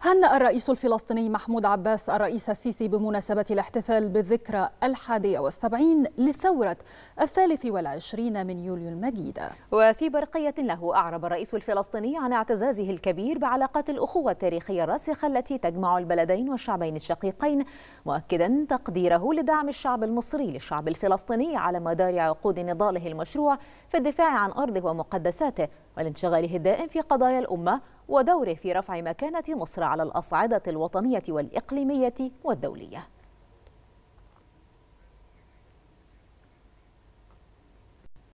هنأ الرئيس الفلسطيني محمود عباس الرئيس السيسي بمناسبة الاحتفال بالذكرى الحادية والسبعين لثورة الثالث والعشرين من يوليو المجيدة وفي برقية له أعرب الرئيس الفلسطيني عن اعتزازه الكبير بعلاقات الأخوة التاريخية الراسخة التي تجمع البلدين والشعبين الشقيقين مؤكدا تقديره لدعم الشعب المصري للشعب الفلسطيني على مدار عقود نضاله المشروع في الدفاع عن أرضه ومقدساته والانشغاله الدائم في قضايا الأمة ودوره في رفع مكانة مصر على الأصعدة الوطنية والإقليمية والدولية